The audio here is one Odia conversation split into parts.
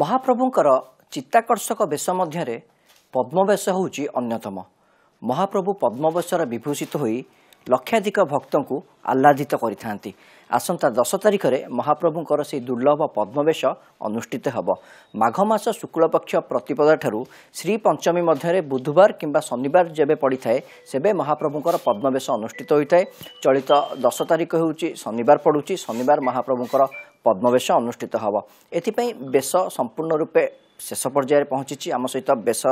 ମହାପ୍ରଭୁଙ୍କର ଚିତ୍ତାକର୍ଷକ ବେଶ ମଧ୍ୟରେ ପଦ୍ମବେଶ ହେଉଛି ଅନ୍ୟତମ ମହାପ୍ରଭୁ ପଦ୍ମବେଶରେ ବିଭୂଷିତ ହୋଇ ଲକ୍ଷାଧିକ ଭକ୍ତଙ୍କୁ ଆହ୍ଲାଦିତ କରିଥାନ୍ତି ଆସନ୍ତା ଦଶ ତାରିଖରେ ମହାପ୍ରଭୁଙ୍କର ସେହି ଦୁର୍ଲଭ ପଦ୍ମବେଶ ଅନୁଷ୍ଠିତ ହେବ ମାଘ ମାସ ଶୁକ୍ଳପକ୍ଷ ପ୍ରତିପଦାଠାରୁ ଶ୍ରୀପଞ୍ଚମୀ ମଧ୍ୟରେ ବୁଧବାର କିମ୍ବା ଶନିବାର ଯେବେ ପଡ଼ିଥାଏ ସେବେ ମହାପ୍ରଭୁଙ୍କର ପଦ୍ମବେଶ ଅନୁଷ୍ଠିତ ହୋଇଥାଏ ଚଳିତ ଦଶ ତାରିଖ ହେଉଛି ଶନିବାର ପଡ଼ୁଛି ଶନିବାର ମହାପ୍ରଭୁଙ୍କର ପଦ୍ମବେଶ ଅନୁଷ୍ଠିତ ହେବ ଏଥିପାଇଁ ବେଶ ସମ୍ପୂର୍ଣ୍ଣ ରୂପେ ଶେଷ ପର୍ଯ୍ୟାୟରେ ପହଞ୍ଚିଛି ଆମ ସହିତ ବେଶ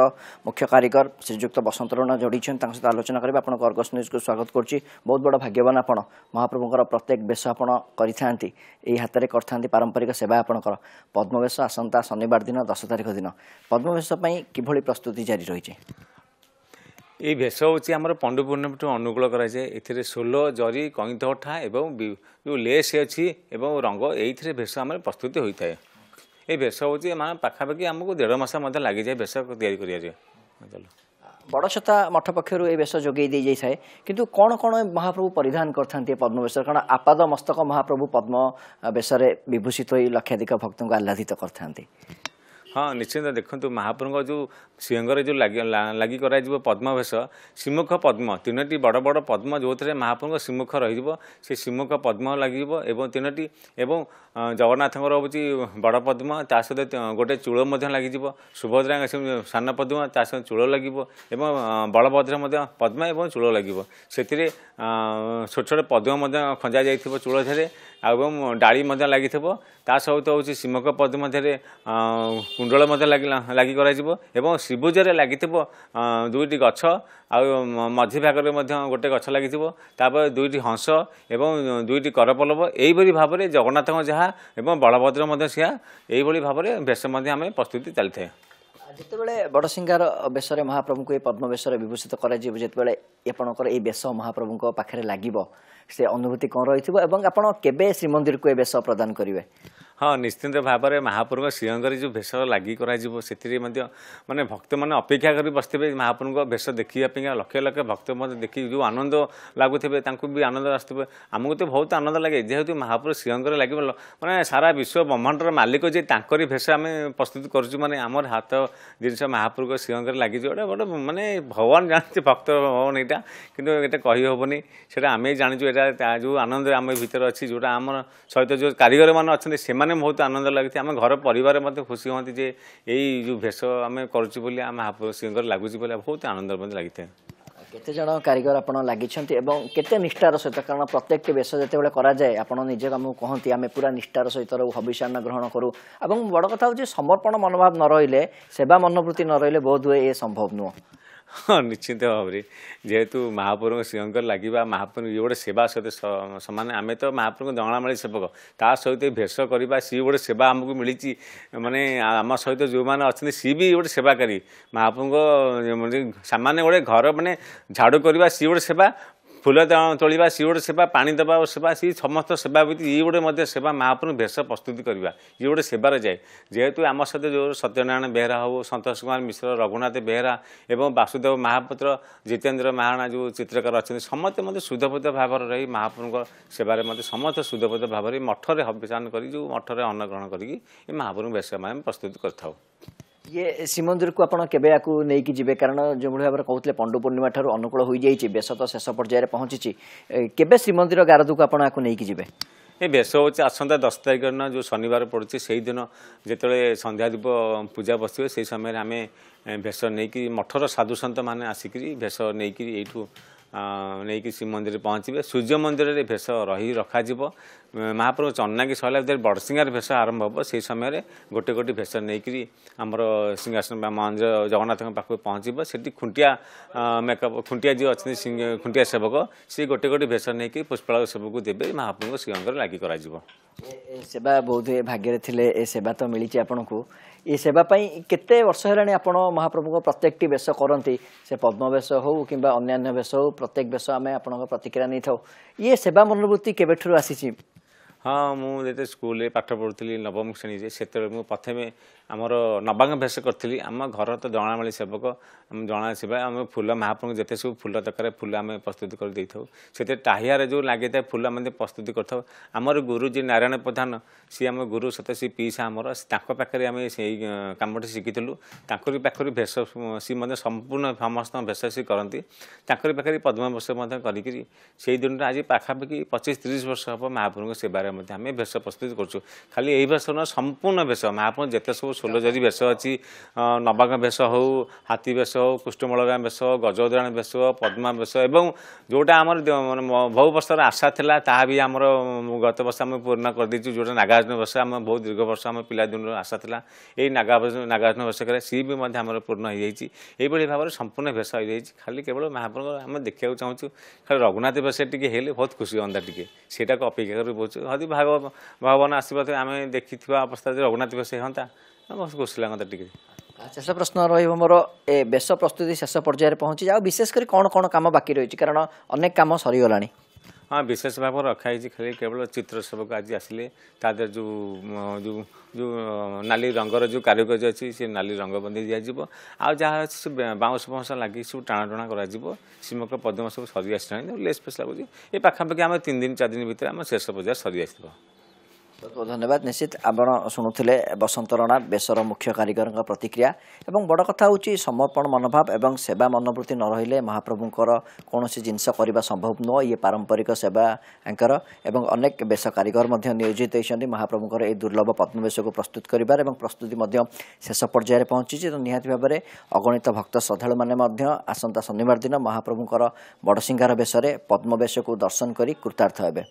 ମୁଖ୍ୟ କାରିଗର ଶ୍ରୀଯୁକ୍ତ ବସନ୍ତ ରଣ ଯୋଡ଼ିଛନ୍ତି ତାଙ୍କ ସହିତ ଆଲୋଚନା କରିବେ ଆପଣଙ୍କ ଅର୍ଗସ ନ୍ୟୁଜ୍କୁ ସ୍ୱାଗତ କରୁଛି ବହୁତ ବଡ଼ ଭାଗ୍ୟବାନ ଆପଣ ମହାପ୍ରଭୁଙ୍କର ପ୍ରତ୍ୟେକ ବେଶ ଆପଣ କରିଥାନ୍ତି ଏହି ହାତରେ କରିଥାନ୍ତି ପାରମ୍ପରିକ ସେବା ଆପଣଙ୍କର ପଦ୍ମବେଶ ଆସନ୍ତା ଶନିବାର ଦିନ ଦଶ ତାରିଖ ଦିନ ପଦ୍ମବେଶ ପାଇଁ କିଭଳି ପ୍ରସ୍ତୁତି ଜାରି ରହିଛି ଏହି ଭେଷ ହେଉଛି ଆମର ପଣ୍ଡୁପୂର୍ଣ୍ଣିମାଠୁ ଅନୁକୂଳ କରାଯାଏ ଏଥିରେ ସୋଲ ଜରି କଇଁତଠା ଏବଂ ଯେଉଁ ଲେସ୍ ଅଛି ଏବଂ ରଙ୍ଗ ଏଇଥିରେ ଭେଷ ଆମର ପ୍ରସ୍ତୁତି ହୋଇଥାଏ ଏଇ ବେଶ ହେଉଛି ମାନେ ପାଖାପାଖି ଆମକୁ ଦେଢ଼ ମାସ ମଧ୍ୟ ଲାଗିଯାଏ ବେଶ ତିଆରି କରିବା ବଡ଼ସତା ମଠ ପକ୍ଷରୁ ଏ ବେଶ ଯୋଗାଇ ଦେଇଯାଇଥାଏ କିନ୍ତୁ କ'ଣ କ'ଣ ମହାପ୍ରଭୁ ପରିଧାନ କରିଥାନ୍ତି ଏ ପଦ୍ମ ବେଶରେ କାରଣ ଆପାଦ ମସ୍ତକ ମହାପ୍ରଭୁ ପଦ୍ମ ବେଶରେ ବିଭୂଷିତ ହୋଇ ଲକ୍ଷାଧିକ ଭକ୍ତଙ୍କୁ ଆହ୍ଲାଦିତ କରିଥାନ୍ତି ହଁ ନିଶ୍ଚିନ୍ତ ଦେଖନ୍ତୁ ମହାପ୍ରଭୁଙ୍କ ଯେଉଁ ସିଂହଙ୍କରେ ଯେଉଁ ଲାଗି ଲାଗି କରାଯିବ ପଦ୍ମବେଶ ଶ୍ରୀମୁଖ ପଦ୍ମ ତିନୋଟି ବଡ଼ ବଡ଼ ପଦ୍ମ ଯେଉଁଥିରେ ମହାପ୍ରଭୁଙ୍କ ଶ୍ରୀମୁଖ ରହିଯିବ ସେ ଶ୍ରୀମୁଖ ପଦ୍ମ ଲାଗିଯିବ ଏବଂ ତିନୋଟି ଏବଂ ଜଗନ୍ନାଥଙ୍କର ହେଉଛି ବଡ଼ ପଦ୍ମ ତା ସହିତ ଗୋଟେ ଚୂଳ ମଧ୍ୟ ଲାଗିଯିବ ସୁଭଦ୍ରାଙ୍କ ସାନ ପଦ୍ମ ତା ସହିତ ଚୂଳ ଲାଗିବ ଏବଂ ବଳଭଦ୍ର ମଧ୍ୟ ପଦ୍ମ ଏବଂ ଚୂଳ ଲାଗିବ ସେଥିରେ ଛୋଟ ଛୋଟ ପଦ୍ମ ମଧ୍ୟ ଖଞ୍ଜା ଯାଇଥିବ ଚୂଳଠାରେ ଆଉ ଏବଂ ଡାଳି ମଧ୍ୟ ଲାଗିଥିବ ତା ସହିତ ହେଉଛି ଶ୍ରୀମକ ପଦ ମଧ୍ୟରେ କୁଣ୍ଡଳ ମଧ୍ୟ ଲାଗିଲା ଲାଗି କରାଯିବ ଏବଂ ଶ୍ରୀଭୁଜରେ ଲାଗିଥିବ ଦୁଇଟି ଗଛ ଆଉ ମଝି ଭାଗରେ ମଧ୍ୟ ଗୋଟେ ଗଛ ଲାଗିଥିବ ତାପରେ ଦୁଇଟି ହଂସ ଏବଂ ଦୁଇଟି କରପଲବ ଏହିଭଳି ଭାବରେ ଜଗନ୍ନାଥଙ୍କ ଯାହା ଏବଂ ବଳଭଦ୍ର ମଧ୍ୟ ସେହା ଏହିଭଳି ଭାବରେ ବେଶ ମଧ୍ୟ ଆମେ ପ୍ରସ୍ତୁତି ଚାଲିଥାଏ ଯେତେବେଳେ ବଡ଼ସିଂହାର ବେଶରେ ମହାପ୍ରଭୁଙ୍କୁ ଏହି ପଦ୍ମ ବେଶରେ ବିଭୂଷିତ କରାଯିବ ଯେତେବେଳେ ଆପଣଙ୍କର ଏହି ବେଶ ମହାପ୍ରଭୁଙ୍କ ପାଖରେ ଲାଗିବ ସେ ଅନୁଭୂତି କ'ଣ ରହିଥିବ ଏବଂ ଆପଣ କେବେ ଶ୍ରୀମନ୍ଦିରକୁ ଏ ବେଶ ପ୍ରଦାନ କରିବେ ହଁ ନିଶ୍ଚିନ୍ତ ଭାବରେ ମହାପ୍ରଭୁଙ୍କ ଶ୍ରୀଅଙ୍ଗରେ ଯେଉଁ ଭେଷ ଲାଗି କରାଯିବ ସେଥିରେ ମଧ୍ୟ ମାନେ ଭକ୍ତମାନେ ଅପେକ୍ଷା କରି ବସିଥିବେ ମହାପ୍ରଭୁଙ୍କ ଭେଷ ଦେଖିବା ପାଇଁ ଲକ୍ଷ ଲକ୍ଷ ଭକ୍ତ ମଧ୍ୟ ଦେଖି ଯେଉଁ ଆନନ୍ଦ ଲାଗୁଥିବେ ତାଙ୍କୁ ବି ଆନନ୍ଦ ଆସୁଥିବେ ଆମକୁ ତ ବହୁତ ଆନନ୍ଦ ଲାଗେ ଯେହେତୁ ମହାପ୍ରଭୁ ଶ୍ରୀଅଙ୍ଗରେ ଲାଗିବ ମାନେ ସାରା ବିଶ୍ୱ ବ୍ରହ୍ମାଣ୍ଡର ମାଲିକ ଯେ ତାଙ୍କରି ଭେଷ ଆମେ ପ୍ରସ୍ତୁତ କରୁଛୁ ମାନେ ଆମର ହାତ ଜିନିଷ ମହାପ୍ରଭୁଙ୍କ ଶ୍ରୀଅଙ୍ଗରେ ଲାଗିଛି ଗୋଟେ ଗୋଟେ ମାନେ ଭଗବାନ ଜାଣିଛି ଭକ୍ତ ଭଗବାନ ଏଇଟା କିନ୍ତୁ ଏଇଟା କହିହେବନି ସେଇଟା ଆମେ ଜାଣିଛୁ ଏଇଟା ଯେଉଁ ଆନନ୍ଦ ଆମ ଭିତରେ ଅଛି ଯେଉଁଟା ଆମର ସହିତ ଯେଉଁ କାରିଗରମାନେ ଅଛନ୍ତି ସେମାନେ ସେମାନେ ବହୁତ ଆନନ୍ଦ ଲାଗିଛି ଆମ ଘର ପରିବାର ମଧ୍ୟ ଖୁସି ହୁଅନ୍ତି ଯେ ଏଇ ଯେଉଁ ଭେଷ ଆମେ କରୁଛୁ ବୋଲି ଆମ ସିଙ୍ଗର ଲାଗୁଛି ବୋଲି ବହୁତ ଆନନ୍ଦ ମଧ୍ୟ ଲାଗିଥାଏ କେତେ ଜଣ କାରିଗର ଆପଣ ଲାଗିଛନ୍ତି ଏବଂ କେତେ ନିଷ୍ଠାର ସହିତ କାରଣ ପ୍ରତ୍ୟେକଟି ବେଶ ଯେତେବେଳେ କରାଯାଏ ଆପଣ ନିଜେ ଆମକୁ କହନ୍ତି ଆମେ ପୁରା ନିଷ୍ଠାର ସହିତ ରହୁ ହବିଷ୍ୟାନ ଗ୍ରହଣ କରୁ ଏବଂ ବଡ଼ କଥା ହେଉଛି ସମର୍ପଣ ମନୋଭାବ ନ ରହିଲେ ସେବା ମନୋବୃତ୍ତି ନ ରହିଲେ ବୋଧ ହୁଏ ଏ ସମ୍ଭବ ନୁହଁ ହଁ ନିଶ୍ଚିନ୍ତ ଭାବରେ ଯେହେତୁ ମହାପ୍ରଭୁଙ୍କ ଶ୍ରୀଙ୍କର ଲାଗିବା ମହାପ୍ରଭୁ ଇଏ ଗୋଟେ ସେବା ସହିତ ସମାନେ ଆମେ ତ ମହାପ୍ରଭୁଙ୍କ ଦଣାମଳି ସେବକ ତା ସହିତ ଭେଷ କରିବା ସିଏ ଗୋଟେ ସେବା ଆମକୁ ମିଳିଛି ମାନେ ଆମ ସହିତ ଯେଉଁମାନେ ଅଛନ୍ତି ସିଏ ବି ଗୋଟେ ସେବାକାରୀ ମହାପ୍ରଭୁଙ୍କ ସାମାନ୍ୟ ଗୋଟେ ଘର ମାନେ ଝାଡ଼ୁ କରିବା ସିଏ ଗୋଟେ ସେବା ଫୁଲ ତୋଳିବା ସିଏ ଗୋଟେ ସେବା ପାଣି ଦେବା ଓ ସେବା ସେ ସମସ୍ତ ସେବା ବ୍ୟତୀତ ଇଏ ଗୋଟେ ମଧ୍ୟ ସେବା ମହାପ୍ରଭୁ ବେଶ ପ୍ରସ୍ତୁତି କରିବା ଇଏ ଗୋଟେ ସେବାରେ ଯାଏ ଯେହେତୁ ଆମ ସହିତ ଯେଉଁ ସତ୍ୟନାରାୟଣ ବେହେରା ହେଉ ସନ୍ତୋଷ କୁମାର ମିଶ୍ର ରଘୁନାଥ ବେହେରା ଏବଂ ବାସୁଦେବ ମହାପାତ୍ର ଜିତେନ୍ଦ୍ର ମହାରଣା ଯେଉଁ ଚିତ୍ରକାର ଅଛନ୍ତି ସମସ୍ତେ ମଧ୍ୟ ସୁଧବୋଧ ଭାବରେ ରହି ମହାପ୍ରଭୁଙ୍କ ସେବାରେ ମଧ୍ୟ ସମସ୍ତେ ସୁଧବୋଧ ଭାବରେ ମଠରେ ଅଭିଯାନ କରି ଯେଉଁ ମଠରେ ଅନ୍ନଗ୍ରହଣ କରିକି ଏ ମହାପ୍ରଭୁ ବେଶ ଆମେ ପ୍ରସ୍ତୁତି କରିଥାଉ ଇଏ ଶ୍ରୀମନ୍ଦିରକୁ ଆପଣ କେବେ ଆକୁ ନେଇକି ଯିବେ କାରଣ ଯେଉଁଭଳି ଭାବରେ କହୁଥିଲେ ପଣ୍ଡୁ ପୂର୍ଣ୍ଣିମା ଠାରୁ ଅନୁକୂଳ ହୋଇଯାଇଛି ବେଶ ତ ଶେଷ ପର୍ଯ୍ୟାୟରେ ପହଞ୍ଚିଛି କେବେ ଶ୍ରୀମନ୍ଦିର ଗାରଦକୁ ଆପଣ ଆକୁ ନେଇକି ଯିବେ ଏ ବେଶ ହେଉଛି ଆସନ୍ତା ଦଶ ତାରିଖ ଦିନ ଯେଉଁ ଶନିବାର ପଡ଼ୁଛି ସେହିଦିନ ଯେତେବେଳେ ସନ୍ଧ୍ୟା ସନ୍ଧ୍ୟାଦୀପ ପୂଜା ବସିବେ ସେହି ସମୟରେ ଆମେ ବେଶ ନେଇକି ମଠର ସାଧୁସନ୍ତମାନେ ଆସିକିରି ବେଶ ନେଇକିରି ଏଇଠୁ क श्रीमन्दिर पहचवे सूर्य मन्दिर भेष रहि रखाजि महाप्रभु चर्नाकि सर बड़सिंगार भेष आरंभ आरम्भ हे समयले गोटे गोटे भेष नाम सिंहासन मंदिर जगन्नाथ जगन्नाथको पाँच सि खुंटिया मेकअप खुंटिया खुन्टिया खुंटिया सेवक सि गोटे गोटे भेष नुष्प सबको दे महाप्रभु श्री अङ्गर लागिको ସେବା ବହୁତ ଭାଗ୍ୟରେ ଥିଲେ ଏ ସେବା ତ ମିଳିଛି ଆପଣଙ୍କୁ ଏ ସେବା ପାଇଁ କେତେ ବର୍ଷ ହେଲାଣି ଆପଣ ମହାପ୍ରଭୁଙ୍କ ପ୍ରତ୍ୟେକଟି ବେଶ କରନ୍ତି ସେ ପଦ୍ମବେଶ ହଉ କିମ୍ବା ଅନ୍ୟାନ୍ୟ ବେଶ ହଉ ପ୍ରତ୍ୟେକ ବେଶ ଆମେ ଆପଣଙ୍କ ପ୍ରତିକ୍ରିୟା ନେଇଥାଉ ଇଏ ସେବା ମନୋବୃତ୍ତି କେବେଠାରୁ ଆସିଛି ହଁ ମୁଁ ଯେତେ ସ୍କୁଲରେ ପାଠ ପଢ଼ୁଥିଲି ନବମ ଶ୍ରେଣୀରେ ସେତେବେଳେ ମୁଁ ପ୍ରଥମେ ଆମର ନବାଙ୍ଗ ଭେଷ କରିଥିଲି ଆମ ଘର ତ ଜଣାମାଳି ସେବକ ଆମ ଜଣା ସେବା ଆମେ ଫୁଲ ମହାପ୍ରଭୁଙ୍କୁ ଯେତେ ସବୁ ଫୁଲ ଦରକାର ଫୁଲ ଆମେ ପ୍ରସ୍ତୁତି କରି ଦେଇଥାଉ ସେଥିରେ ଟାହିଆରେ ଯେଉଁ ଲାଗିଥାଏ ଫୁଲ ଆମେ ପ୍ରସ୍ତୁତି କରିଥାଉ ଆମର ଗୁରୁ ଯିଏ ନାରାୟଣ ପ୍ରଧାନ ସିଏ ଆମ ଗୁରୁ ସତ ସିଏ ପିଇସା ଆମର ତାଙ୍କ ପାଖରେ ଆମେ ସେଇ କାମଟି ଶିଖିଥିଲୁ ତାଙ୍କରି ପାଖରୁ ଭେଷ ସିଏ ମଧ୍ୟ ସମ୍ପୂର୍ଣ୍ଣ ସମସ୍ତଙ୍କ ଭେଷ ସିଏ କରନ୍ତି ତାଙ୍କରି ପାଖରେ ପଦ୍ମବସ ମଧ୍ୟ କରିକିରି ସେଇ ଦିନଟା ଆଜି ପାଖାପାଖି ପଚିଶ ତିରିଶ ବର୍ଷ ହେବ ମହାପ୍ରଭୁଙ୍କ ସେବାରେ ଆଧାରରେ ମଧ୍ୟ ଆମେ ବେଶ ପ୍ରସ୍ତୁତି କରୁଛୁ ଖାଲି ଏହି ବେଶ ନୁହେଁ ସମ୍ପୂର୍ଣ୍ଣ ବେଶ ମହାପ୍ରଭୁ ଯେତେ ସବୁ ସୋଲଜରୀ ବେଶ ଅଛି ନବାଙ୍ଗ ବେଶ ହେଉ ହାତୀ ବେଶ ହେଉ କୁଷ୍ଠମଳଗାମ ବେଶ ଗଜଦ୍ରାଣ ବେଶ ପଦ୍ମା ବେଶ ଏବଂ ଯେଉଁଟା ଆମର ମାନେ ବହୁ ବର୍ଷର ଆଶା ଥିଲା ତାହା ବି ଆମର ଗତ ବର୍ଷ ଆମେ ପୂର୍ଣ୍ଣ କରିଦେଇଛୁ ଯେଉଁଟା ନାଗାର୍ଜୁନ ବେଶ ଆମ ବହୁତ ଦୀର୍ଘ ବର୍ଷ ଆମ ପିଲାଦିନର ଆଶା ଥିଲା ଏଇ ନାଗାର୍ଜୁନ ନାଗାର୍ଜୁନ ବେଶକରେ ସିଏ ବି ମଧ୍ୟ ଆମର ପୂର୍ଣ୍ଣ ହୋଇଯାଇଛି ଏହିଭଳି ଭାବରେ ସମ୍ପୂର୍ଣ୍ଣ ବେଶ ହୋଇଯାଇଛି ଖାଲି କେବଳ ମହାପ୍ରଭୁଙ୍କର ଆମେ ଦେଖିବାକୁ ଚାହୁଁଛୁ ଖାଲି ରଘୁନାଥ ବେଶ ଟିକେ ହେଲେ ବହୁତ ଖୁସି ଅନ୍ଦା ଟିକେ ସେଇଟାକୁ ଅପେକ୍ଷା କରି ବହୁତ ଯଦି ଭାଗ ଭଗବାନ ଆସିପାରୁଥିବେ ଆମେ ଦେଖିଥିବା ଅବସ୍ଥା ଯଦି ରଘୁନାଥ ବେଶ ହୁଅନ୍ତା ବହୁତ ଖୁସି ଲାଗନ୍ତା ଟିକେ ଶେଷ ପ୍ରଶ୍ନ ରହିବ ମୋର ଏ ବେଶ ପ୍ରସ୍ତୁତି ଶେଷ ପର୍ଯ୍ୟାୟରେ ପହଞ୍ଚିଛି ଆଉ ବିଶେଷ କରି କ'ଣ କ'ଣ କାମ ବାକି ରହିଛି କାରଣ ଅନେକ କାମ ସରିଗଲାଣି ହଁ ବିଶେଷ ଭାବରେ ରଖାହେଇଛି ଖାଲି କେବଳ ଚିତ୍ର ସେବକ ଆଜି ଆସିଲେ ତା ଦେହରେ ଯେଉଁ ଯେଉଁ ଯେଉଁ ନାଲି ରଙ୍ଗର ଯେଉଁ କାରିଗରୀ ଅଛି ସେ ନାଲି ରଙ୍ଗ ବନ୍ଧେଇ ଦିଆଯିବ ଆଉ ଯାହା ଅଛି ସେ ବାଉଁଶ ଫଉଁଶ ଲାଗିକି ସବୁ ଟାଣା ଟଣା କରାଯିବ ସିମକ ପଦ୍ମ ସବୁ ସରି ଆସିଲାଣି ଲେସ୍ ଫେସ୍ ଲାଗୁଛି ଏ ପାଖାପାଖି ଆମେ ତିନି ଦିନ ଚାରି ଦିନ ଭିତରେ ଆମ ଶେଷ ପର୍ଯ୍ୟାୟ ସରି ଆସିଥିବ ବହୁତ ବହୁତ ଧନ୍ୟବାଦ ନିଶ୍ଚିତ ଆପଣ ଶୁଣୁଥିଲେ ବସନ୍ତ ରଣା ବେଶର ମୁଖ୍ୟ କାରିଗରଙ୍କ ପ୍ରତିକ୍ରିୟା ଏବଂ ବଡ଼ କଥା ହେଉଛି ସମର୍ପଣ ମନୋଭାବ ଏବଂ ସେବା ମନୋବୃତ୍ତି ନ ରହିଲେ ମହାପ୍ରଭୁଙ୍କର କୌଣସି ଜିନିଷ କରିବା ସମ୍ଭବ ନୁହେଁ ଇଏ ପାରମ୍ପରିକ ସେବା ଏଙ୍କର ଏବଂ ଅନେକ ବେଶ କାରିଗର ମଧ୍ୟ ନିୟୋଜିତ ହୋଇଛନ୍ତି ମହାପ୍ରଭୁଙ୍କର ଏହି ଦୁର୍ଲଭ ପଦ୍ମବେଶକୁ ପ୍ରସ୍ତୁତ କରିବାର ଏବଂ ପ୍ରସ୍ତୁତି ମଧ୍ୟ ଶେଷ ପର୍ଯ୍ୟାୟରେ ପହଞ୍ଚିଛି ତ ନିହାତି ଭାବରେ ଅଗଣିତ ଭକ୍ତ ଶ୍ରଦ୍ଧାଳୁମାନେ ମଧ୍ୟ ଆସନ୍ତା ଶନିବାର ଦିନ ମହାପ୍ରଭୁଙ୍କର ବଡ଼ସିଂହାର ବେଶରେ ପଦ୍ମବେଶକୁ ଦର୍ଶନ କରି କୃତାର୍ଥ ହେବେ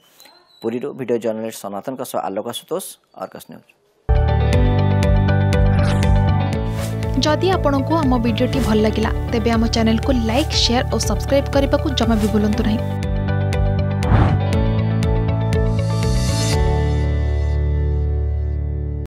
ପୁରୀରୁ ଭିଡ଼ିଓ ଜର୍ଣ୍ଣାଲିଷ୍ଟ ସନାତନଙ୍କ ସହ ଆଲୋକ ଆଶୁତୋଷ ଅର୍ଗସ୍ ନ୍ୟୁଜ୍ ଯଦି ଆପଣଙ୍କୁ ଆମ ଭିଡ଼ିଓଟି ଭଲ ଲାଗିଲା ତେବେ ଆମ ଚ୍ୟାନେଲକୁ ଲାଇକ୍ ସେୟାର ଓ ସବସ୍କ୍ରାଇବ୍ କରିବାକୁ ଜମା ବି ଭୁଲନ୍ତୁ ନାହିଁ